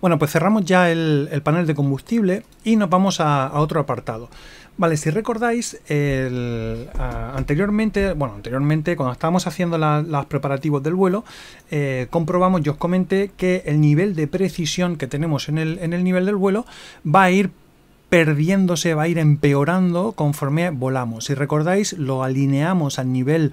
Bueno, pues cerramos ya el, panel de combustible y nos vamos a, otro apartado. Vale, si recordáis, anteriormente, bueno, anteriormente, cuando estábamos haciendo las los preparativos del vuelo, eh, comprobamos, yo os comenté que el nivel de precisión que tenemos en el, en el nivel del vuelo va a ir perdiéndose, va a ir empeorando conforme volamos. Si recordáis, lo alineamos al nivel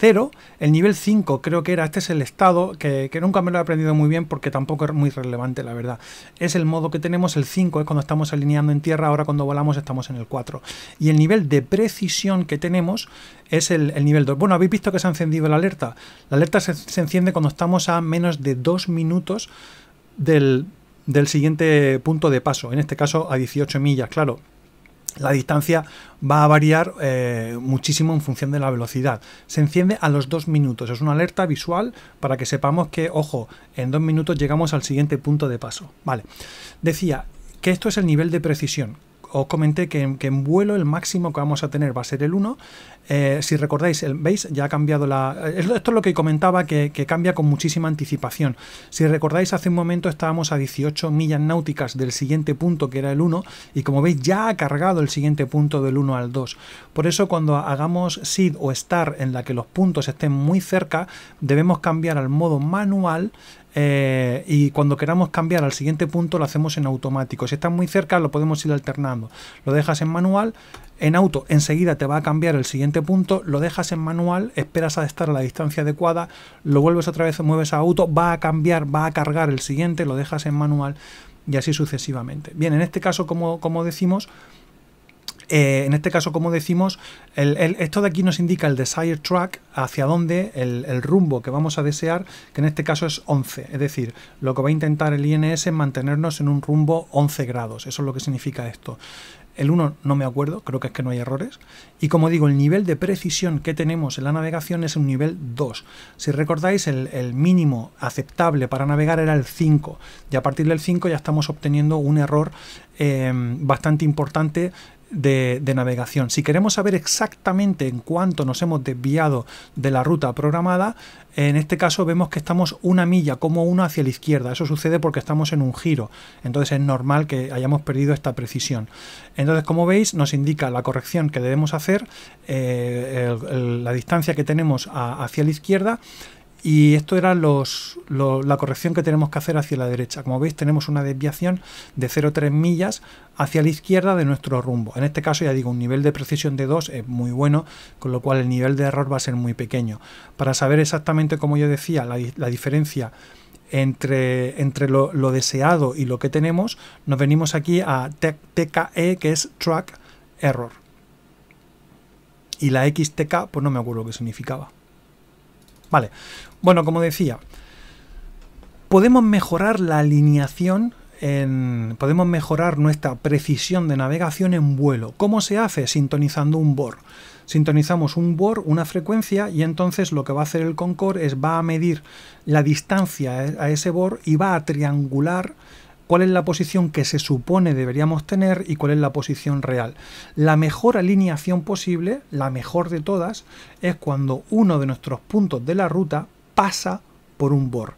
0, el nivel 5 creo que era, este es el estado, que, nunca me lo he aprendido muy bien porque tampoco es muy relevante la verdad. Es el modo que tenemos, el 5 es cuando estamos alineando en tierra, ahora cuando volamos estamos en el 4. Y el nivel de precisión que tenemos es el, nivel 2. Bueno, habéis visto que se ha encendido la alerta. La alerta se, enciende cuando estamos a menos de 2 minutos del, del siguiente punto de paso, en este caso a 18 millas, claro la distancia va a variar eh, muchísimo en función de la velocidad. Se enciende a los dos minutos. Es una alerta visual para que sepamos que, ojo, en dos minutos llegamos al siguiente punto de paso. Vale. Decía que esto es el nivel de precisión os comenté que, en vuelo el máximo que vamos a tener va a ser el 1. Eh, si recordáis, el, veis, ya ha cambiado la... Esto es lo que comentaba, que, que, cambia con muchísima anticipación. Si recordáis, hace un momento estábamos a 18 millas náuticas del siguiente punto, que era el 1, y como veis ya ha cargado el siguiente punto del 1 al 2. Por eso cuando hagamos SID o STAR en la que los puntos estén muy cerca, debemos cambiar al modo manual eh, y cuando queramos cambiar al siguiente punto lo hacemos en automático. Si está muy cerca lo podemos ir alternando. Lo dejas en manual, en auto enseguida te va a cambiar el siguiente punto, lo dejas en manual, esperas a estar a la distancia adecuada, lo vuelves otra vez, mueves a auto, va a cambiar, va a cargar el siguiente, lo dejas en manual y así sucesivamente. Bien, en este caso como, como decimos eh, en este caso, como decimos, esto de aquí nos indica el desire track, hacia dónde, el, rumbo que vamos a desear, que en este caso es 11. Es decir, lo que va a intentar el INS es mantenernos en un rumbo 11 grados. Eso es lo que significa esto. El 1 no me acuerdo, creo que es que no hay errores. Y como digo, el nivel de precisión que tenemos en la navegación es un nivel 2. Si recordáis, el, mínimo aceptable para navegar era el 5. Y a partir del 5 ya estamos obteniendo un error eh, bastante importante de, navegación. Si queremos saber exactamente en cuánto nos hemos desviado de la ruta programada, en este caso vemos que estamos una milla, como uno hacia la izquierda. Eso sucede porque estamos en un giro. Entonces es normal que hayamos perdido esta precisión. Entonces, como veis, nos indica la corrección que debemos hacer, eh, la distancia que tenemos hacia la izquierda y esto era la corrección que tenemos que hacer hacia la derecha. Como veis tenemos una desviación de 0,3 millas hacia la izquierda de nuestro rumbo. En este caso ya digo, un nivel de precisión de 2 es muy bueno, con lo cual el nivel de error va a ser muy pequeño. Para saber exactamente, como yo decía, la, diferencia entre, entre lo, deseado y lo que tenemos, nos venimos aquí a TKE, que es Track Error. Y la XTK, pues no me acuerdo que significaba. Vale, bueno, como decía, podemos mejorar la alineación en, podemos mejorar nuestra precisión de navegación en vuelo. ¿Cómo se hace? Sintonizando un BOR. Sintonizamos un BOR, una frecuencia, y entonces lo que va a hacer el Concorde es va a medir la distancia a ese BOR y va a triangular cuál es la posición que se supone deberíamos tener y cuál es la posición real. La mejor alineación posible, la mejor de todas, es cuando uno de nuestros puntos de la ruta pasa por un bor.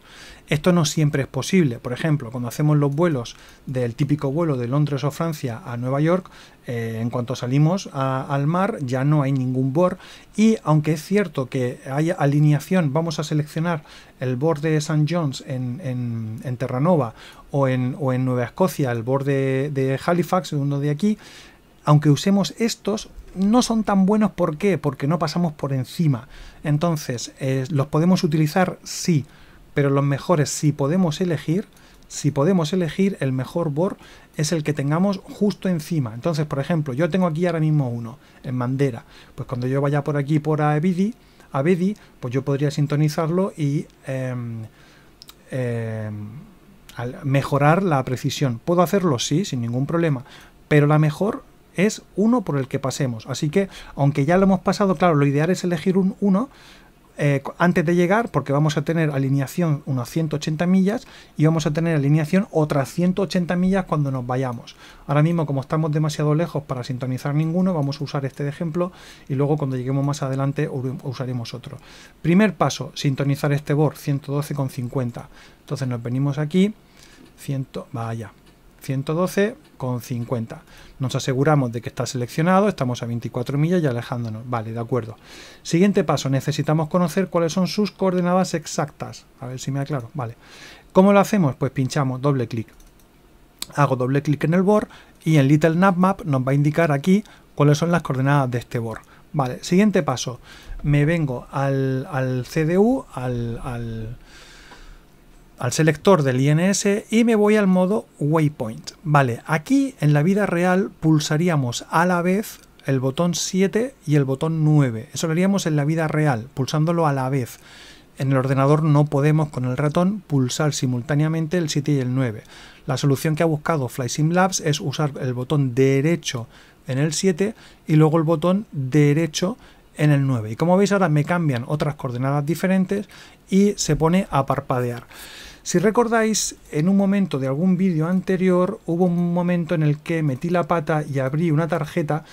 Esto no siempre es posible. Por ejemplo, cuando hacemos los vuelos del típico vuelo de Londres o Francia a Nueva York, eh, en cuanto salimos al mar ya no hay ningún bor y aunque es cierto que hay alineación, vamos a seleccionar el borde de St. John's en, en, Terranova o en, o en, Nueva Escocia, el borde de Halifax, uno de aquí, aunque usemos estos, no son tan buenos. ¿Por qué? Porque no pasamos por encima. Entonces, eh, ¿los podemos utilizar? Sí pero los mejores, si podemos elegir, si podemos elegir, el mejor board es el que tengamos justo encima. Entonces, por ejemplo, yo tengo aquí ahora mismo uno, en bandera. Pues cuando yo vaya por aquí, por a pues yo podría sintonizarlo y... Em, em, mejorar la precisión. Puedo hacerlo, sí, sin ningún problema, pero la mejor es uno por el que pasemos. Así que, aunque ya lo hemos pasado, claro, lo ideal es elegir un uno. Eh, antes de llegar, porque vamos a tener alineación unas 180 millas y vamos a tener alineación otras 180 millas cuando nos vayamos. Ahora mismo, como estamos demasiado lejos para sintonizar ninguno, vamos a usar este de ejemplo y luego cuando lleguemos más adelante usaremos otro. Primer paso, sintonizar este BOR 112,50. Entonces nos venimos aquí, 100, vaya, 112 con 50 Nos aseguramos de que está seleccionado, estamos a 24 millas y alejándonos. Vale, de acuerdo. Siguiente paso, necesitamos conocer cuáles son sus coordenadas exactas. A ver si me aclaro. Vale. ¿Cómo lo hacemos? Pues pinchamos doble clic. Hago doble clic en el bor y en Little Map nos va a indicar aquí cuáles son las coordenadas de este bor. Vale, siguiente paso. Me vengo al, CDU, al al selector del INS y me voy al modo Waypoint. Vale, aquí en la vida real pulsaríamos a la vez el botón 7 y el botón 9. Eso lo haríamos en la vida real, pulsándolo a la vez. En el ordenador no podemos con el ratón pulsar simultáneamente el 7 y el 9. La solución que ha buscado FlySim Labs es usar el botón derecho en el 7 y luego el botón derecho en el 9. Y como veis ahora me cambian otras coordenadas diferentes y se pone a parpadear. Si recordáis, en un momento de algún vídeo anterior hubo un momento en el que metí la pata y abrí una tarjeta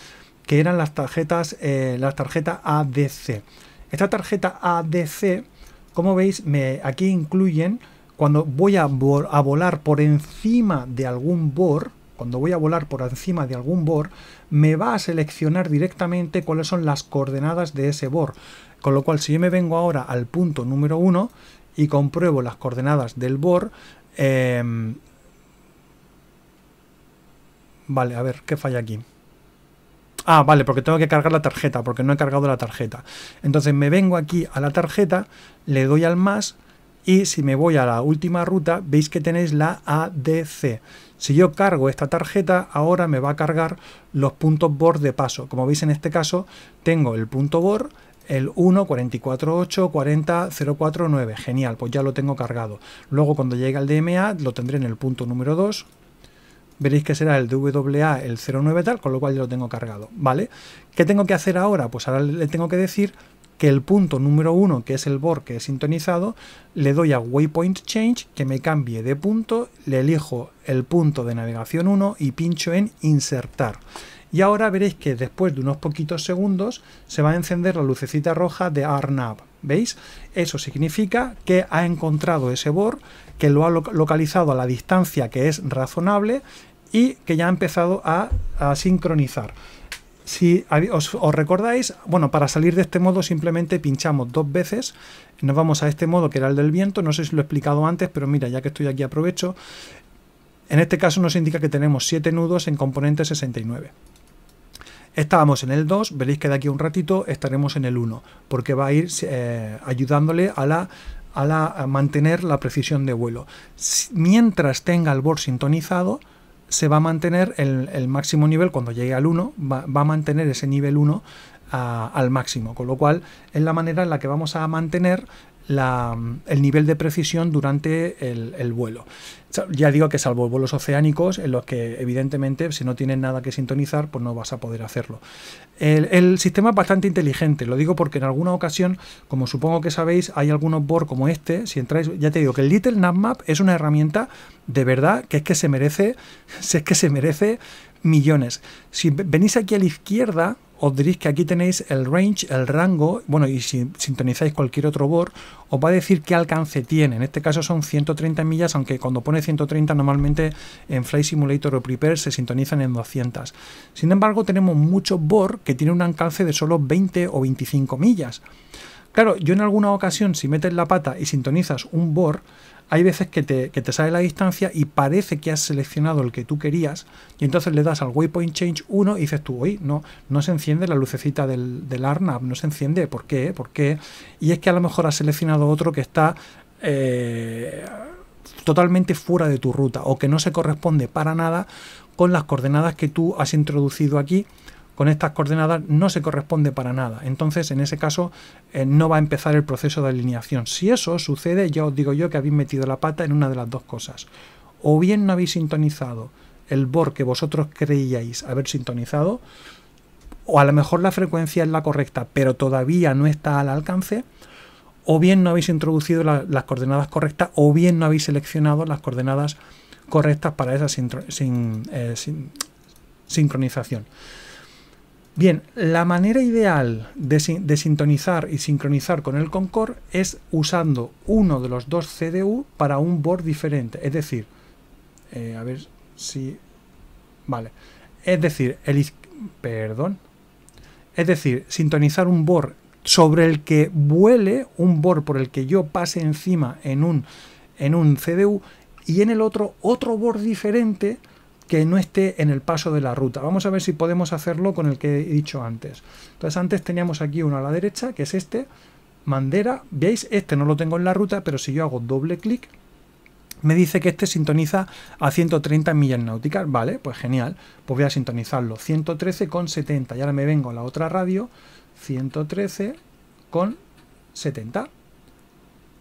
que eran las tarjetas, eh, las tarjetas ADC. Esta tarjeta ADC, como veis, me, aquí incluyen cuando voy a, a volar por encima de algún bor, cuando voy a volar por encima de algún bor, me va a seleccionar directamente cuáles son las coordenadas de ese bor. Con lo cual, si yo me vengo ahora al punto número 1, y compruebo las coordenadas del board. Em, vale, a ver, ¿qué falla aquí? Ah, vale, porque tengo que cargar la tarjeta, porque no he cargado la tarjeta. Entonces me vengo aquí a la tarjeta, le doy al más y si me voy a la última ruta, veis que tenéis la ADC. Si yo cargo esta tarjeta, ahora me va a cargar los puntos BOR de paso. Como veis en este caso, tengo el punto BOR el 1 40 049. Genial, pues ya lo tengo cargado. Luego cuando llegue al DMA lo tendré en el punto número 2. Veréis que será el DWA el 09 tal, con lo cual ya lo tengo cargado. ¿Vale? ¿Qué tengo que hacer ahora? Pues ahora le tengo que decir que el punto número 1, que es el BOR que he sintonizado, le doy a Waypoint Change, que me cambie de punto, le elijo el punto de navegación 1 y pincho en Insertar y ahora veréis que después de unos poquitos segundos se va a encender la lucecita roja de Arnab. ¿Veis? Eso significa que ha encontrado ese bor, que lo ha localizado a la distancia que es razonable y que ya ha empezado a, sincronizar. Si os, recordáis, bueno, para salir de este modo simplemente pinchamos dos veces, nos vamos a este modo que era el del viento, no sé si lo he explicado antes, pero mira, ya que estoy aquí aprovecho, en este caso nos indica que tenemos 7 nudos en componente 69. Estábamos en el 2, veréis que de aquí a un ratito estaremos en el 1, porque va a ir eh, ayudándole a la a, la, mantener la precisión de vuelo. Mientras tenga el board sintonizado, se va a mantener el, máximo nivel cuando llegue al 1, va, a mantener ese nivel 1 ah, al máximo, con lo cual es la manera en la que vamos a mantener Mm, el nivel de precisión durante el, vuelo. Ya digo que salvo vuelos oceánicos, en los que evidentemente si no tienes nada que sintonizar, pues no vas a poder hacerlo. El, sistema es bastante inteligente, lo digo porque en alguna ocasión, como supongo que sabéis, hay algunos boards como este, si entráis, ya te digo que el Little Map es una herramienta de verdad que es que se merece, es que se merece millones. Si venís aquí a la izquierda, os diréis que aquí tenéis el range, el rango, bueno, y si sintonizáis cualquier otro board, os va a decir qué alcance tiene. En este caso son 130 millas, aunque cuando pone 130 normalmente en Flight Simulator o Prepare se sintonizan en 200. Sin embargo, tenemos muchos board que tienen un alcance de solo 20 o 25 millas. Claro, yo en alguna ocasión, si metes la pata y sintonizas un board, hay veces que te, te sale la distancia y parece que has seleccionado el que tú querías y entonces le das al waypoint change 1 y dices tú, oye, no, no se enciende la lucecita del, del no se enciende, ¿por qué? ¿Por qué? Y es que a lo mejor has seleccionado otro que está... Eh, totalmente fuera de tu ruta o que no se corresponde para nada con las coordenadas que tú has introducido aquí con estas coordenadas no se corresponde para nada. Entonces, en ese caso, eh, no va a empezar el proceso de alineación. Si eso sucede, ya os digo yo que habéis metido la pata en una de las dos cosas. O bien no habéis sintonizado el BOR que vosotros creíais haber sintonizado, o a lo mejor la frecuencia es la correcta, pero todavía no está al alcance, o bien no habéis introducido las coordenadas correctas, o bien no habéis seleccionado las coordenadas correctas para esa eh, sin, sincronización. Bien, la manera ideal de, sintonizar y sincronizar con el Concord es usando uno de los dos CDU para un board diferente. Es decir, eh, a ver si... Vale. Es decir, el... Perdón. Es decir, sintonizar un board sobre el que vuele, un board por el que yo pase encima en un, en un CDU y en el otro otro board diferente que no esté en el paso de la ruta. Vamos a ver si podemos hacerlo con el que he dicho antes. Entonces antes teníamos aquí uno a la derecha, que es este, Mandera. ¿Veis? Este no lo tengo en la ruta, pero si yo hago doble clic, me dice que este sintoniza a 130 millas náuticas. Vale, pues genial. Pues voy a sintonizarlo. 113,70. Y ahora me vengo a la otra radio. 113,70.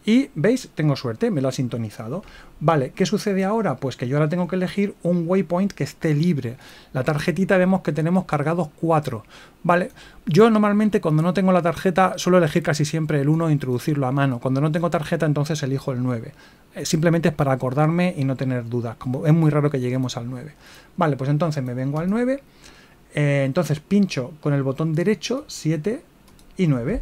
Y veis, tengo suerte, me lo ha sintonizado. Vale, ¿qué sucede ahora? Pues que yo ahora tengo que elegir un waypoint que esté libre. La tarjetita vemos que tenemos cargados 4. Vale, yo normalmente cuando no tengo la tarjeta suelo elegir casi siempre el 1 e introducirlo a mano. Cuando no tengo tarjeta entonces elijo el 9. Eh, simplemente es para acordarme y no tener dudas. Como es muy raro que lleguemos al 9. Vale, pues entonces me vengo al 9. Eh, entonces pincho con el botón derecho 7 y 9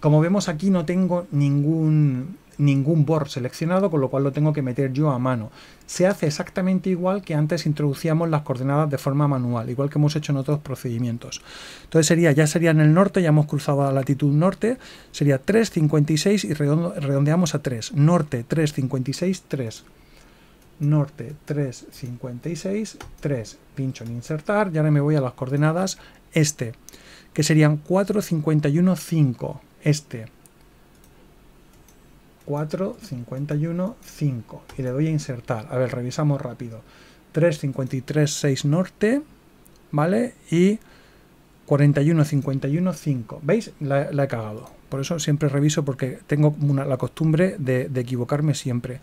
como vemos aquí no tengo ningún, ningún board seleccionado, con lo cual lo tengo que meter yo a mano. Se hace exactamente igual que antes introducíamos las coordenadas de forma manual, igual que hemos hecho en otros procedimientos. Entonces sería, ya sería en el norte, ya hemos cruzado la latitud norte, sería 3,56 y redondeamos a 3. Norte 3,56, 3. Norte 3,56, 3. Pincho en insertar y ahora me voy a las coordenadas este, que serían 4,51, 5 este 4, 51, 5 y le doy a insertar. A ver, revisamos rápido. 3, 53, 6 norte, ¿vale? Y 41, 51, 5. ¿Veis? La, he cagado. Por eso siempre reviso porque tengo la costumbre de, de equivocarme siempre.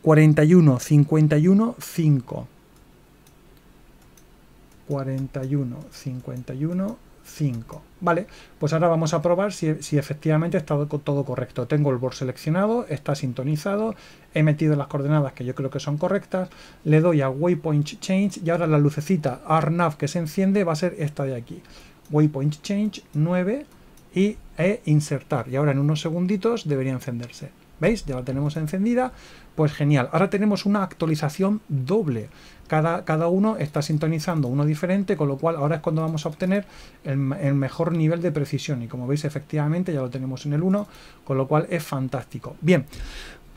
41, 51, 5. 41, 51, 5. Vale, pues ahora vamos a probar si, si, efectivamente está todo correcto. Tengo el board seleccionado, está sintonizado, he metido las coordenadas que yo creo que son correctas, le doy a Waypoint Change y ahora la lucecita RNAV que se enciende va a ser esta de aquí. Waypoint Change 9 y e insertar. Y ahora en unos segunditos debería encenderse. ¿Veis? Ya la tenemos encendida. Pues genial, ahora tenemos una actualización doble. Cada, cada, uno está sintonizando uno diferente, con lo cual ahora es cuando vamos a obtener el, mejor nivel de precisión. Y como veis, efectivamente ya lo tenemos en el 1, con lo cual es fantástico. Bien,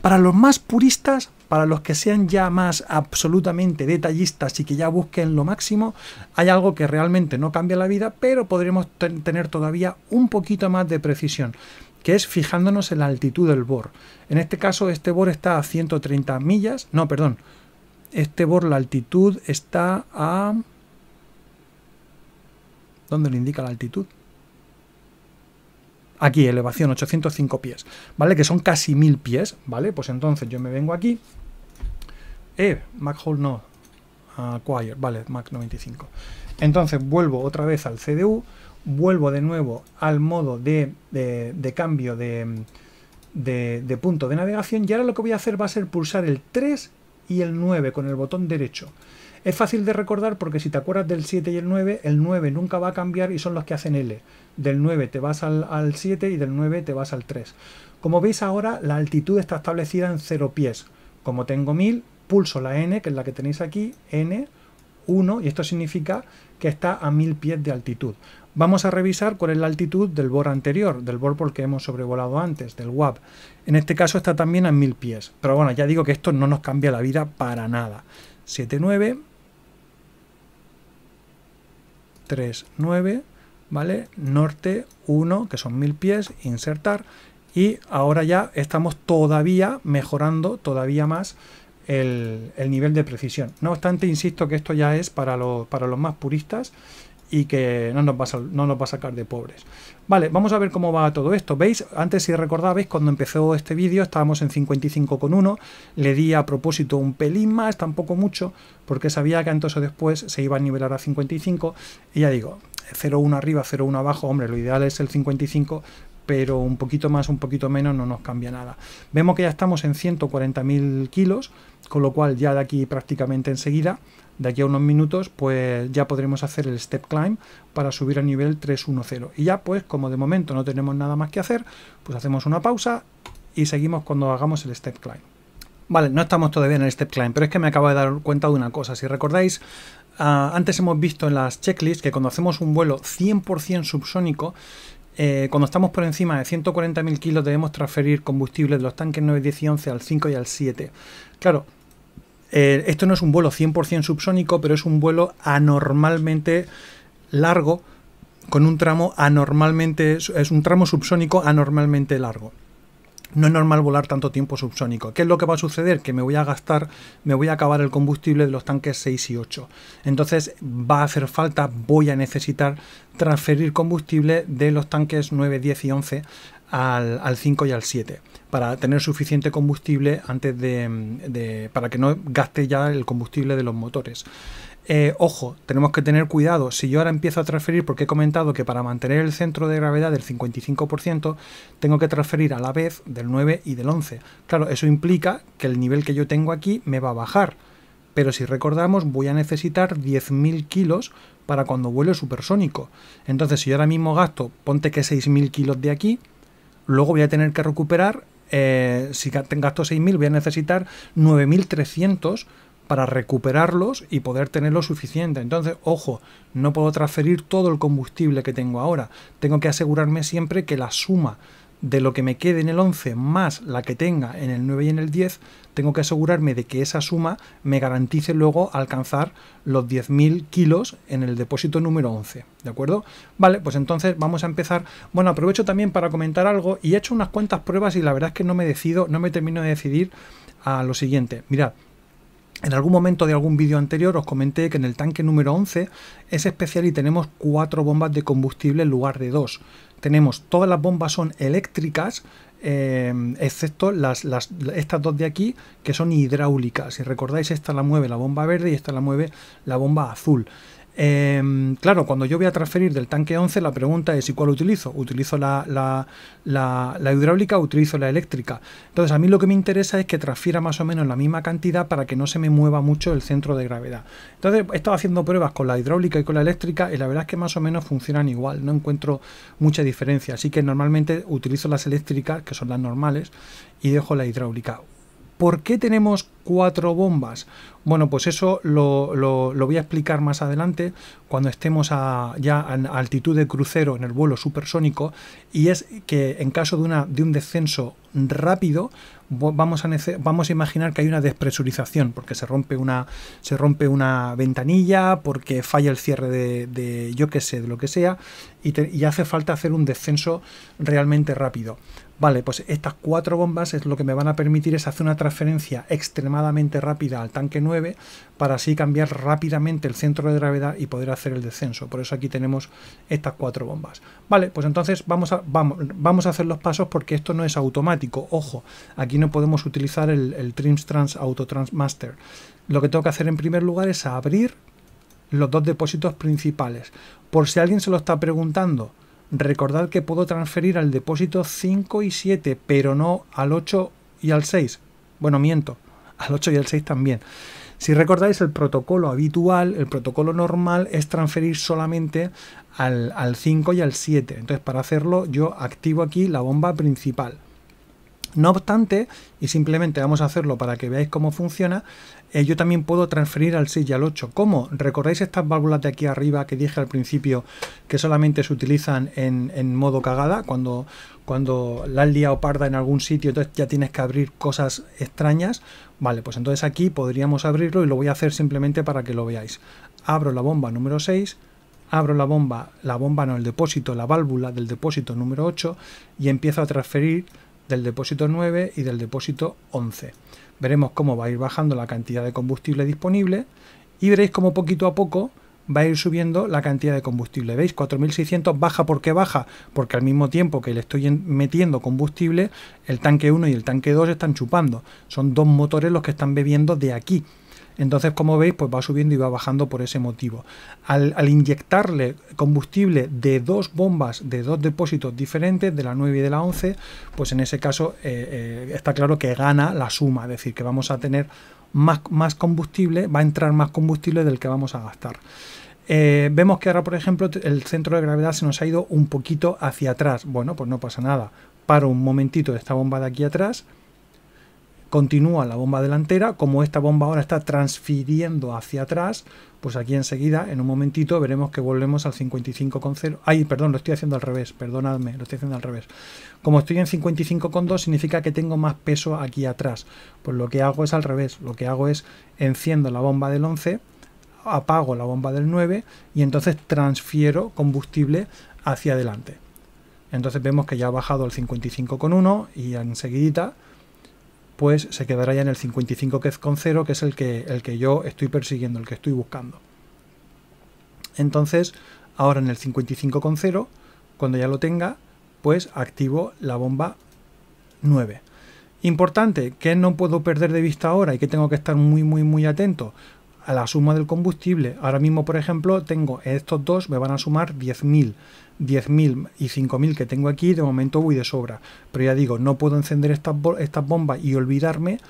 para los más puristas, para los que sean ya más absolutamente detallistas y que ya busquen lo máximo, hay algo que realmente no cambia la vida, pero podremos tener todavía un poquito más de precisión que es fijándonos en la altitud del bor. En este caso, este bor está a 130 millas, no, perdón, este bor, la altitud está a... ¿Dónde le indica la altitud? Aquí, elevación, 805 pies, ¿vale? Que son casi 1000 pies, ¿vale? Pues entonces yo me vengo aquí. Eh, MacHole no. Acquire, vale, Mac 95. Entonces vuelvo otra vez al CDU vuelvo de nuevo al modo de, cambio de, punto de navegación y ahora lo que voy a hacer va a ser pulsar el 3 y el 9 con el botón derecho. Es fácil de recordar porque si te acuerdas del 7 y el 9, el 9 nunca va a cambiar y son los que hacen L. Del 9 te vas al, al 7 y del 9 te vas al 3. Como veis ahora la altitud está establecida en 0 pies. Como tengo 1000, pulso la N, que es la que tenéis aquí, N, 1, y esto significa que está a 1000 pies de altitud. Vamos a revisar cuál es la altitud del bor anterior, del bor por que hemos sobrevolado antes, del WAP. En este caso está también a 1000 pies, pero bueno, ya digo que esto no nos cambia la vida para nada. 79 39, ¿vale? Norte 1, que son 1000 pies, insertar y ahora ya estamos todavía mejorando todavía más el, nivel de precisión. No obstante, insisto que esto ya es para, para los más puristas y que no nos, va a, no nos sacar de pobres. Vale, vamos a ver cómo va todo esto. ¿Veis? Antes, si recordabais, cuando empezó este vídeo estábamos en 55,1. Le di a propósito un pelín más, tampoco mucho, porque sabía que antes o después se iba a nivelar a 55. Y ya digo, 0,1 arriba, 0,1 abajo. Hombre, lo ideal es el 55, pero un poquito más, un poquito menos no nos cambia nada. Vemos que ya estamos en 140.000 kilos, con lo cual ya de aquí prácticamente enseguida de aquí a unos minutos pues ya podremos hacer el step climb para subir al nivel 310 y ya pues como de momento no tenemos nada más que hacer pues hacemos una pausa y seguimos cuando hagamos el step climb Vale, no estamos todavía en el step climb, pero es que me acabo de dar cuenta de una cosa. Si recordáis, ah, antes hemos visto en las checklists que cuando hacemos un vuelo 100% subsónico, eh, cuando estamos por encima de 140.000 kilos debemos transferir combustible de los tanques 9, 10 y 11 al 5 y al 7. Claro, eh, esto no es un vuelo 100% subsónico, pero es un vuelo anormalmente largo, con un tramo anormalmente, es un tramo subsónico anormalmente largo. No es normal volar tanto tiempo subsónico. ¿Qué es lo que va a suceder? Que me voy a gastar, me voy a acabar el combustible de los tanques 6 y 8. Entonces va a hacer falta, voy a necesitar transferir combustible de los tanques 9, 10 y 11 al 5 y al 7 para tener suficiente combustible antes de, para que no gaste ya el combustible de los motores. Eh, ojo, tenemos que tener cuidado. Si yo ahora empiezo a transferir, porque he comentado que para mantener el centro de gravedad del 55%, tengo que transferir a la vez del 9 y del 11. Claro, eso implica que el nivel que yo tengo aquí me va a bajar. Pero si recordamos, voy a necesitar 10.000 kilos para cuando vuelo supersónico. Entonces, si yo ahora mismo gasto, ponte que 6.000 kilos de aquí, Luego voy a tener que recuperar, eh, si gasto 6.000, voy a necesitar 9.300 para recuperarlos y poder tener lo suficiente. Entonces, ojo, no puedo transferir todo el combustible que tengo ahora. Tengo que asegurarme siempre que la suma de lo que me quede en el 11 más la que tenga en el 9 y en el 10, tengo que asegurarme de que esa suma me garantice luego alcanzar los 10.000 kilos en el depósito número 11, ¿de acuerdo? Vale, pues entonces vamos a empezar. Bueno, aprovecho también para comentar algo y he hecho unas cuantas pruebas y la verdad es que no me decido, no me termino de decidir a lo siguiente. Mirad, en algún momento de algún vídeo anterior os comenté que en el tanque número 11 es especial y tenemos cuatro bombas de combustible en lugar de dos. Tenemos, todas las bombas son eléctricas, eh, excepto estas dos de aquí que son hidráulicas. Si recordáis, esta la mueve la bomba verde y esta la mueve la bomba azul. Em, claro, cuando yo voy a transferir del tanque 11, la pregunta es, si cuál utilizo? ¿Utilizo la, la, la, la hidráulica o utilizo la eléctrica? Entonces, a mí lo que me interesa es que transfiera más o menos la misma cantidad para que no se me mueva mucho el centro de gravedad. Entonces, he estado haciendo pruebas con la hidráulica y con la eléctrica y la verdad es que más o menos funcionan igual, no encuentro mucha diferencia. Así que normalmente utilizo las eléctricas, que son las normales, y dejo la hidráulica. ¿Por qué tenemos cuatro bombas? Bueno, pues eso lo, lo, voy a explicar más adelante cuando estemos ya en altitud de crucero en el vuelo supersónico y es que en caso de, una, de un descenso rápido vamos a, vamos a imaginar que hay una despresurización porque se rompe una, se rompe una ventanilla, porque falla el cierre de, yo qué sé, de lo que sea y, y hace falta hacer un descenso realmente rápido. Vale, pues estas cuatro bombas es lo que me van a permitir es hacer una transferencia extremadamente rápida al tanque 9 para así cambiar rápidamente el centro de gravedad y poder hacer el descenso. Por eso aquí tenemos estas cuatro bombas. Vale, pues entonces vamos a, vamos, vamos a hacer los pasos porque esto no es automático. Ojo, aquí no podemos utilizar el, el Trims Trans Master. Lo que tengo que hacer en primer lugar es abrir los dos depósitos principales. Por si alguien se lo está preguntando, Recordad que puedo transferir al depósito 5 y 7, pero no al 8 y al 6. Bueno, miento, al 8 y al 6 también. Si recordáis, el protocolo habitual, el protocolo normal, es transferir solamente al, 5 y al 7. Entonces, para hacerlo, yo activo aquí la bomba principal. No obstante, y simplemente vamos a hacerlo para que veáis cómo funciona, eh, yo también puedo transferir al 6 y al 8. ¿Cómo? ¿Recordáis estas válvulas de aquí arriba que dije al principio que solamente se utilizan en, modo cagada? Cuando, cuando la has liado parda en algún sitio, entonces ya tienes que abrir cosas extrañas. Vale, pues entonces aquí podríamos abrirlo y lo voy a hacer simplemente para que lo veáis. Abro la bomba número 6, abro la bomba, la bomba no, el depósito, la válvula del depósito número 8 y empiezo a transferir del depósito 9 y del depósito 11. Veremos cómo va a ir bajando la cantidad de combustible disponible y veréis cómo poquito a poco va a ir subiendo la cantidad de combustible. ¿Veis? 4600 baja porque baja, porque al mismo tiempo que le estoy metiendo combustible, el tanque 1 y el tanque 2 están chupando. Son dos motores los que están bebiendo de aquí. Entonces, como veis, pues va subiendo y va bajando por ese motivo. Al, inyectarle combustible de dos bombas, de dos depósitos diferentes, de la 9 y de la 11, pues en ese caso eh, eh, está claro que gana la suma, es decir, que vamos a tener más, combustible, va a entrar más combustible del que vamos a gastar. Eh, vemos que ahora, por ejemplo, el centro de gravedad se nos ha ido un poquito hacia atrás. Bueno, pues no pasa nada. Paro un momentito de esta bomba de aquí atrás continúa la bomba delantera, como esta bomba ahora está transfiriendo hacia atrás, pues aquí enseguida, en un momentito, veremos que volvemos al 55,0. Ay, perdón, lo estoy haciendo al revés, perdonadme, lo estoy haciendo al revés. Como estoy en 55,2 significa que tengo más peso aquí atrás. Pues lo que hago es al revés, lo que hago es enciendo la bomba del 11, apago la bomba del 9 y entonces transfiero combustible hacia adelante. Entonces vemos que ya ha bajado al 55,1 y enseguida pues se quedará ya en el 55,0, que es el que, el que yo estoy persiguiendo, el que estoy buscando. Entonces, ahora en el 55,0, cuando ya lo tenga, pues activo la bomba 9. Importante, que no puedo perder de vista ahora y que tengo que estar muy, muy, muy atento, a la suma del combustible. Ahora mismo, por ejemplo, tengo estos dos, me van a sumar 10.000. 10.000 y 5.000 que tengo aquí, de momento voy de sobra. Pero ya digo, no puedo encender estas, estas bombas y olvidarme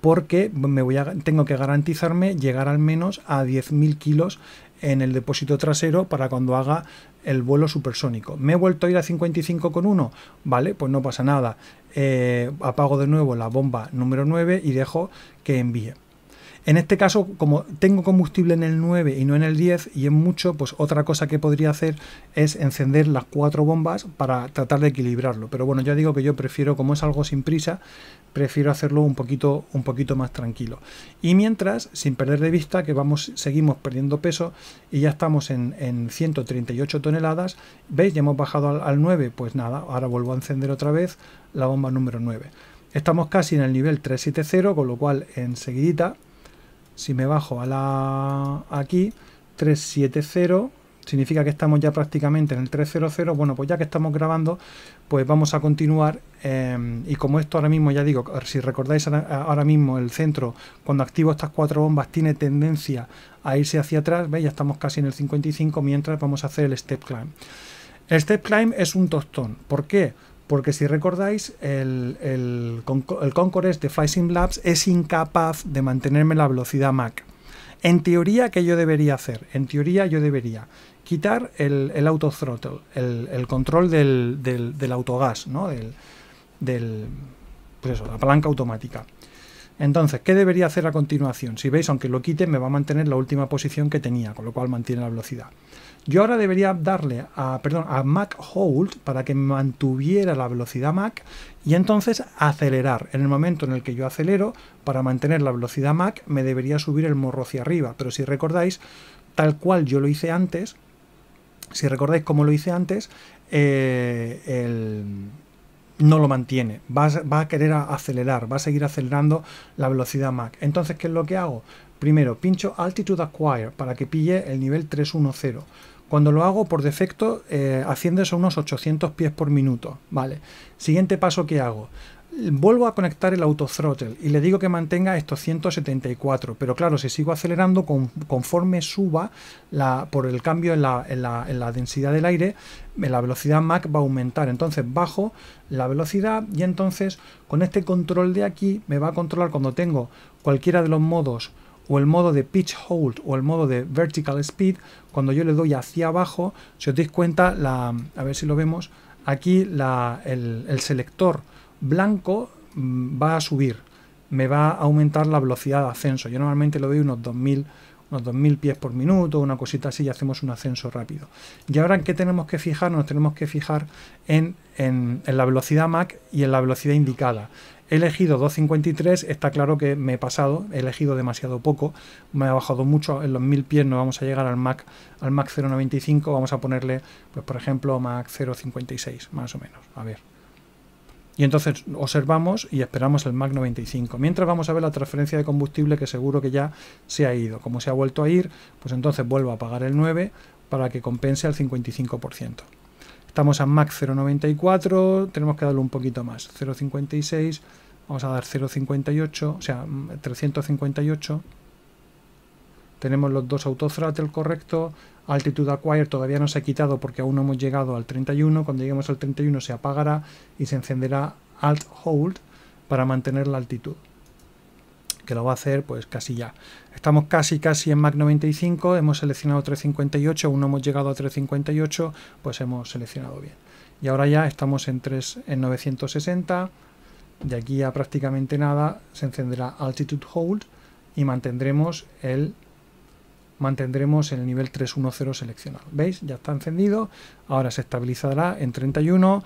porque me voy tengo que garantizarme llegar al menos a 10.000 kilos en el depósito trasero para cuando haga el vuelo supersónico. ¿Me he vuelto a ir a 55,1? Vale, pues no pasa nada. Eh, apago de nuevo la bomba número 9 y dejo que envíe. En este caso, como tengo combustible en el 9 y no en el 10 y es mucho, pues otra cosa que podría hacer es encender las cuatro bombas para tratar de equilibrarlo. Pero bueno, ya digo que yo prefiero, como es algo sin prisa, prefiero hacerlo un poquito, un poquito más tranquilo. Y mientras, sin perder de vista que vamos, seguimos perdiendo peso y ya estamos en, 138 toneladas, ¿veis? Ya hemos bajado al, al 9, pues nada, ahora vuelvo a encender otra vez la bomba número 9. Estamos casi en el nivel 370, con lo cual enseguidita si me bajo a la aquí, 370, significa que estamos ya prácticamente en el 300. Bueno, pues ya que estamos grabando, pues vamos a continuar. Em, y como esto ahora mismo, ya digo, si recordáis ahora, mismo el centro, cuando activo estas cuatro bombas, tiene tendencia a irse hacia atrás, ¿veis? Ya estamos casi en el 55, mientras vamos a hacer el step climb. El step climb es un tostón. ¿Por qué? Porque si recordáis, el, el, de Flysim Labs es incapaz de mantenerme la velocidad MAC. En teoría, ¿qué yo debería hacer? En teoría, yo debería quitar el, el auto el, control del, autogás, del, ¿no? del, pues eso, la palanca automática. Entonces, ¿qué debería hacer a continuación? Si veis, aunque lo quite, me va a mantener la última posición que tenía, con lo cual mantiene la velocidad. Yo ahora debería darle a, perdón, a Mac Hold para que mantuviera la velocidad Mac y entonces acelerar. En el momento en el que yo acelero, para mantener la velocidad Mac, me debería subir el morro hacia arriba. Pero si recordáis, tal cual yo lo hice antes, si recordáis cómo lo hice antes, eh, no lo mantiene, va a, va a querer acelerar, va a seguir acelerando la velocidad Mac. Entonces, ¿qué es lo que hago? Primero, pincho Altitude Acquire para que pille el nivel 310. Cuando lo hago por defecto eh, asciendes unos 800 pies por minuto. Vale. Siguiente paso que hago. Vuelvo a conectar el autothrottle y le digo que mantenga estos 174, pero claro, si sigo acelerando conforme suba la, por el cambio en la, en, la, densidad del aire, eh, la velocidad MAC va a aumentar. Entonces bajo la velocidad y entonces con este control de aquí me va a controlar cuando tengo cualquiera de los modos o el modo de pitch hold o el modo de vertical speed, cuando yo le doy hacia abajo, si os dais cuenta, la, a ver si lo vemos, aquí la, el, selector blanco mm, va a subir, me va a aumentar la velocidad de ascenso. Yo normalmente lo doy unos 2000, unos 2000 pies por minuto, una cosita así y hacemos un ascenso rápido. Y ahora en qué tenemos que fijarnos, tenemos que fijar en, en, en la velocidad MAC y en la velocidad indicada. He elegido 2.53, está claro que me he pasado, he elegido demasiado poco, me ha bajado mucho, en los 1000 pies no vamos a llegar al Mac, al Mac 0.95, vamos a ponerle, pues por ejemplo, Mac 0.56, más o menos, a ver. Y entonces observamos y esperamos el Mac 95. Mientras vamos a ver la transferencia de combustible que seguro que ya se ha ido. Como se ha vuelto a ir, pues entonces vuelvo a pagar el 9 para que compense al 55%. Estamos a max 0.94, tenemos que darle un poquito más, 0.56, vamos a dar 0.58, o sea, 358. Mm, tenemos los dos autothrottle correcto, Altitude acquire todavía no se ha quitado porque aún no hemos llegado al 31, cuando lleguemos al 31 se apagará y se encenderá alt hold para mantener la altitud que lo va a hacer pues casi ya. Estamos casi casi en Mac 95, hemos seleccionado 358, aún no hemos llegado a 358, pues hemos seleccionado bien. Y ahora ya estamos en, 3, en 960, de aquí a prácticamente nada se encenderá Altitude Hold y mantendremos el mantendremos el nivel 310 seleccionado. ¿Veis? Ya está encendido. Ahora se estabilizará en 31.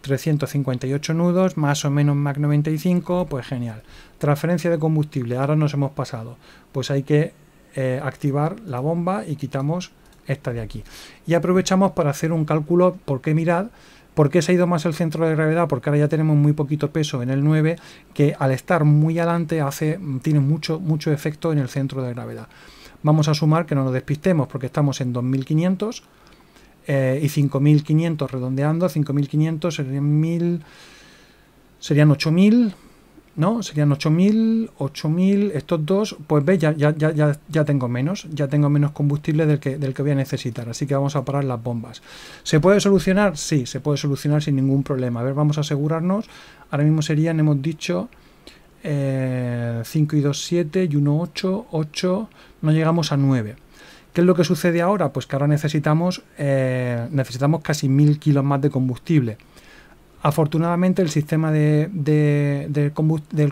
358 nudos, más o menos Mach 95, pues genial. Transferencia de combustible, ahora nos hemos pasado. Pues hay que eh, activar la bomba y quitamos esta de aquí. Y aprovechamos para hacer un cálculo, porque mirad, ¿Por qué se ha ido más el centro de gravedad? Porque ahora ya tenemos muy poquito peso en el 9, que al estar muy adelante hace, tiene mucho, mucho efecto en el centro de gravedad. Vamos a sumar que no nos despistemos porque estamos en 2500 eh, y 5.500 redondeando, 5.500 serían 1.000, serían 8.000, ¿no? Serían 8.000, 8.000, estos dos, pues ve, ya, tengo menos, ya tengo menos combustible del que, voy a necesitar, así que vamos a parar las bombas. ¿Se puede solucionar? Sí, se puede solucionar sin ningún problema. A ver, vamos a asegurarnos, ahora mismo serían, hemos dicho... 5 eh, y 2, 7 y 1, 8, 8, no llegamos a 9. ¿Qué es lo que sucede ahora? Pues que ahora necesitamos, eh, necesitamos casi mil kilos más de combustible. Afortunadamente el sistema del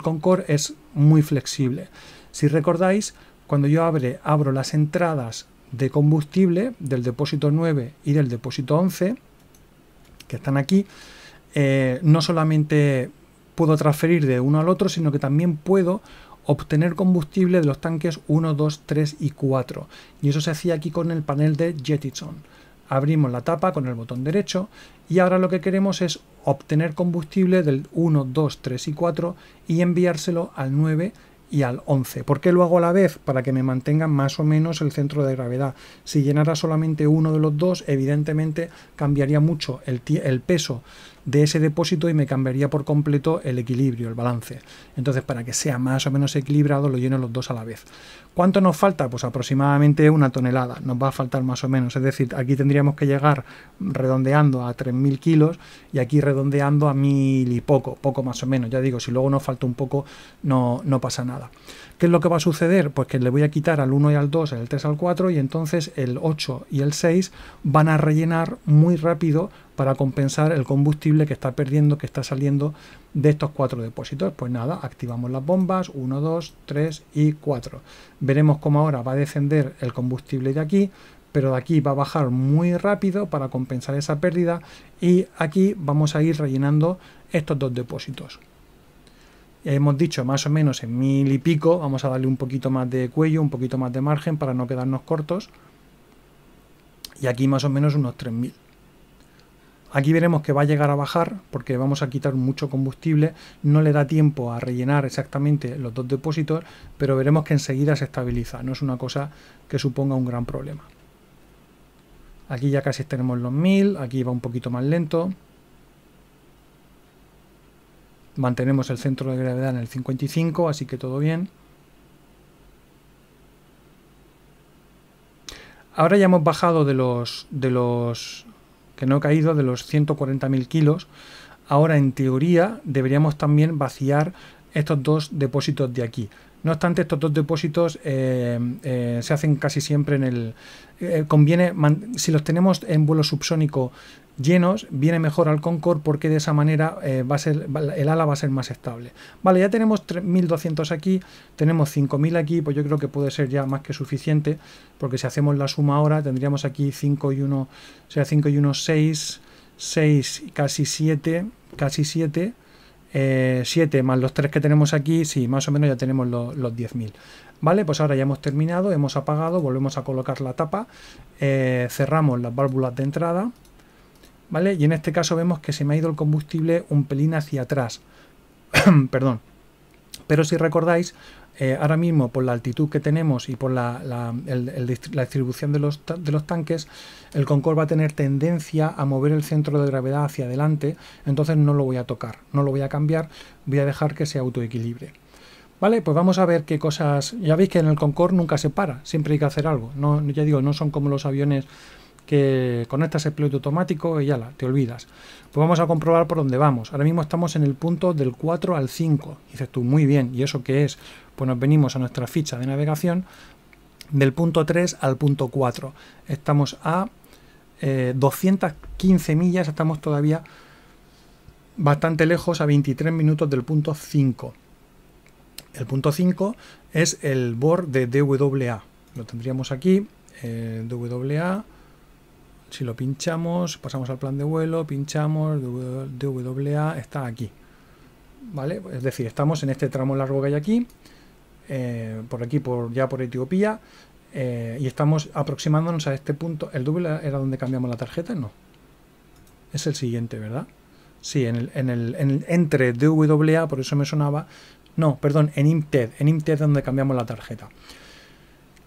Concorde es muy flexible. Si recordáis, cuando yo abre, abro las entradas de combustible del depósito 9 y del depósito 11, que están aquí, eh, no solamente puedo transferir de uno al otro, sino que también puedo obtener combustible de los tanques 1, 2, 3 y 4. Y eso se hacía aquí con el panel de Jettison. Abrimos la tapa con el botón derecho y ahora lo que queremos es obtener combustible del 1, 2, 3 y 4 y enviárselo al 9 y al 11. ¿Por qué lo hago a la vez? Para que me mantengan más o menos el centro de gravedad. Si llenara solamente uno de los dos, evidentemente cambiaría mucho el peso de ese depósito y me cambiaría por completo el equilibrio, el balance. Entonces, para que sea más o menos equilibrado, lo lleno los dos a la vez. ¿Cuánto nos falta? Pues aproximadamente una tonelada. Nos va a faltar más o menos. Es decir, aquí tendríamos que llegar redondeando a 3.000 kilos y aquí redondeando a 1.000 y poco, poco más o menos. Ya digo, si luego nos falta un poco, no, no pasa nada. ¿Qué es lo que va a suceder? Pues que le voy a quitar al 1 y al 2, el 3 al 4 y entonces el 8 y el 6 van a rellenar muy rápido para compensar el combustible que está perdiendo, que está saliendo de estos cuatro depósitos. Pues nada, activamos las bombas 1, 2, 3 y 4. Veremos cómo ahora va a descender el combustible de aquí, pero de aquí va a bajar muy rápido para compensar esa pérdida y aquí vamos a ir rellenando estos dos depósitos hemos dicho más o menos en mil y pico, vamos a darle un poquito más de cuello, un poquito más de margen para no quedarnos cortos. Y aquí más o menos unos 3000. Aquí veremos que va a llegar a bajar porque vamos a quitar mucho combustible, no le da tiempo a rellenar exactamente los dos depósitos, pero veremos que enseguida se estabiliza, no es una cosa que suponga un gran problema. Aquí ya casi tenemos los 1000, aquí va un poquito más lento, Mantenemos el centro de gravedad en el 55, así que todo bien. Ahora ya hemos bajado de los, de los que no he caído, de los 140.000 kilos. Ahora, en teoría, deberíamos también vaciar estos dos depósitos de aquí. No obstante, estos dos depósitos eh, eh, se hacen casi siempre en el... Eh, conviene, si los tenemos en vuelo subsónico llenos, viene mejor al Concorde porque de esa manera va a ser, el ala va a ser más estable. Vale, ya tenemos 3.200 aquí, tenemos 5.000 aquí, pues yo creo que puede ser ya más que suficiente, porque si hacemos la suma ahora, tendríamos aquí 5 y 1, o sea, 5 y 1, 6, 6 casi 7, casi 7, 7 eh, más los 3 que tenemos aquí, sí, más o menos ya tenemos los 10.000. Vale, pues ahora ya hemos terminado, hemos apagado, volvemos a colocar la tapa, eh, cerramos las válvulas de entrada, ¿vale? Y en este caso vemos que se me ha ido el combustible un pelín hacia atrás. Perdón. Pero si recordáis, eh, ahora mismo por la altitud que tenemos y por la, distribución de los, tanques, el Concorde va a tener tendencia a mover el centro de gravedad hacia adelante, entonces no lo voy a tocar, no lo voy a cambiar, voy a dejar que se autoequilibre. Vale, pues vamos a ver qué cosas... Ya veis que en el Concorde nunca se para, siempre hay que hacer algo. No, ya digo, no son como los aviones que conectas el piloto automático y ya la, te olvidas. Pues vamos a comprobar por dónde vamos. Ahora mismo estamos en el punto del 4 al 5. dices tú, muy bien, ¿y eso qué es? Pues nos venimos a nuestra ficha de navegación del punto 3 al punto 4. Estamos a 215 eh, millas, estamos todavía bastante lejos, a 23 minutos del punto 5. El punto 5 es el board de DWA. Lo tendríamos aquí, eh, DWA si lo pinchamos, pasamos al plan de vuelo, pinchamos, DWA está aquí. ¿Vale? Es decir, estamos en este tramo largo que hay aquí, eh, por aquí, por, ya por Etiopía, eh, y estamos aproximándonos a este punto. ¿El doble era donde cambiamos la tarjeta? No. Es el siguiente, ¿verdad? Sí, en el, entre DWA, por eso me sonaba. No, perdón, en IMTED, en IMTED donde cambiamos la tarjeta.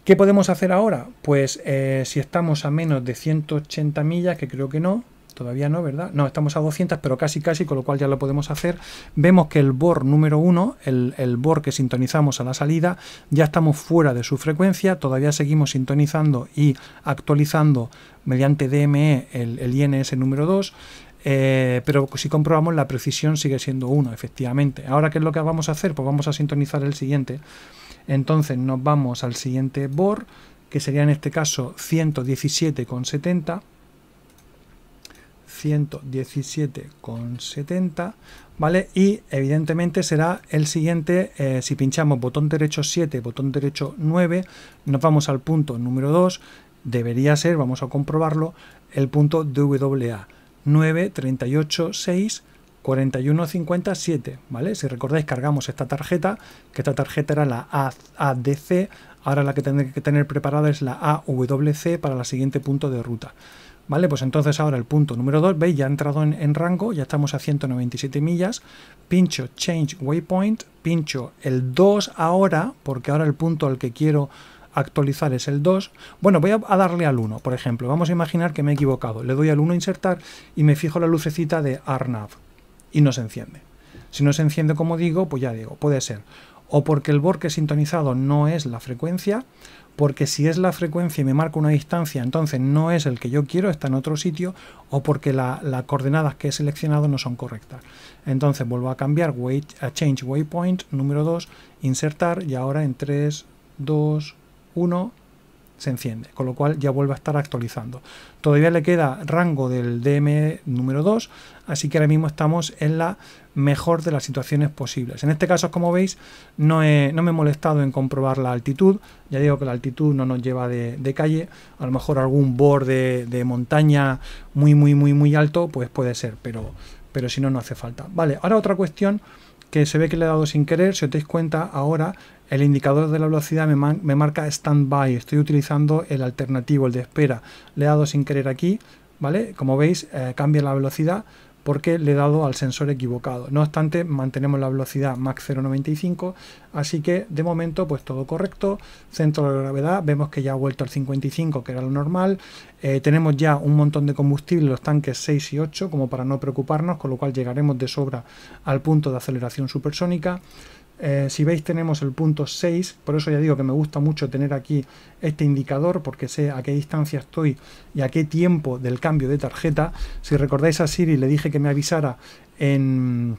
¿Qué podemos hacer ahora? Pues eh, si estamos a menos de 180 millas, que creo que no, todavía no, ¿verdad? No, estamos a 200, pero casi casi, con lo cual ya lo podemos hacer. Vemos que el BOR número 1, el, el BOR que sintonizamos a la salida, ya estamos fuera de su frecuencia, todavía seguimos sintonizando y actualizando mediante DME el, el INS número 2. Eh, pero si comprobamos la precisión sigue siendo 1, efectivamente. Ahora, ¿qué es lo que vamos a hacer? Pues vamos a sintonizar el siguiente. Entonces nos vamos al siguiente BOR, que sería en este caso 117,70. 117,70, ¿vale? Y evidentemente será el siguiente, eh, si pinchamos botón derecho 7, botón derecho 9, nos vamos al punto número 2, debería ser, vamos a comprobarlo, el punto DWA 938,6 4157, ¿vale? Si recordáis, cargamos esta tarjeta, que esta tarjeta era la ADC, ahora la que tendré que tener preparada es la AWC para la siguiente punto de ruta. ¿Vale? Pues entonces ahora el punto número 2, veis, ya ha entrado en, rango, ya estamos a 197 millas, pincho Change Waypoint, pincho el 2 ahora, porque ahora el punto al que quiero actualizar es el 2. Bueno, voy a darle al 1, por ejemplo. Vamos a imaginar que me he equivocado. Le doy al 1 insertar y me fijo la lucecita de Arnav y no se enciende. Si no se enciende, como digo, pues ya digo, puede ser o porque el borque sintonizado no es la frecuencia, porque si es la frecuencia y me marca una distancia, entonces no es el que yo quiero, está en otro sitio, o porque las coordenadas que he seleccionado no son correctas. Entonces vuelvo a cambiar a change waypoint, número 2, insertar, y ahora en 3, 2, 1, se enciende, con lo cual ya vuelve a estar actualizando. Todavía le queda rango del DM número 2, así que ahora mismo estamos en la mejor de las situaciones posibles. En este caso, como veis, no, me he molestado en comprobar la altitud, ya digo que la altitud no nos lleva de, de calle, a lo mejor algún borde de montaña muy, muy, muy, muy alto, pues puede ser, pero, pero si no, no hace falta. Vale, ahora otra cuestión que se ve que le he dado sin querer, si os dais cuenta ahora el indicador de la velocidad me, me marca standby. Estoy utilizando el alternativo, el de espera. Le he dado sin querer aquí, ¿vale? Como veis, eh, cambia la velocidad porque le he dado al sensor equivocado. No obstante, mantenemos la velocidad max 0.95, así que de momento pues todo correcto. Centro de gravedad, vemos que ya ha vuelto al 55, que era lo normal. Eh, tenemos ya un montón de combustible, los tanques 6 y 8, como para no preocuparnos, con lo cual llegaremos de sobra al punto de aceleración supersónica. Eh, si veis tenemos el punto 6, por eso ya digo que me gusta mucho tener aquí este indicador porque sé a qué distancia estoy y a qué tiempo del cambio de tarjeta. Si recordáis a Siri le dije que me avisara en,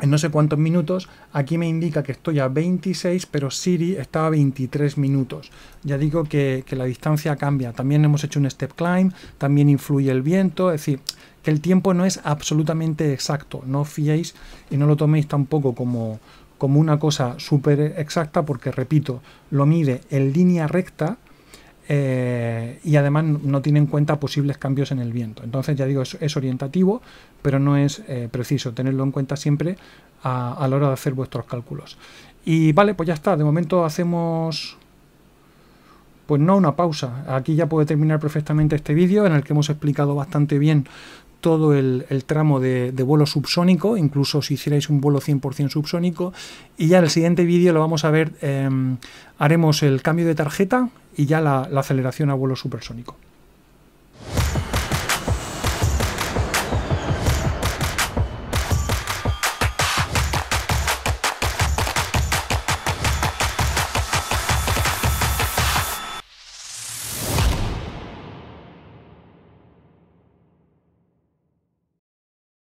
en no sé cuántos minutos, aquí me indica que estoy a 26, pero Siri estaba a 23 minutos. Ya digo que, que la distancia cambia. También hemos hecho un step climb, también influye el viento, es decir, que el tiempo no es absolutamente exacto. No os fiéis y no lo toméis tampoco como como una cosa súper exacta porque, repito, lo mide en línea recta eh, y además no tiene en cuenta posibles cambios en el viento. Entonces, ya digo, es, orientativo, pero no es eh, preciso tenerlo en cuenta siempre a, a la hora de hacer vuestros cálculos. Y vale, pues ya está, de momento hacemos pues no una pausa. Aquí ya puede terminar perfectamente este vídeo en el que hemos explicado bastante bien todo el, tramo de, vuelo subsónico, incluso si hicierais un vuelo 100% subsónico. Y ya en el siguiente vídeo lo vamos a ver, em, haremos el cambio de tarjeta y ya la, la aceleración a vuelo supersónico.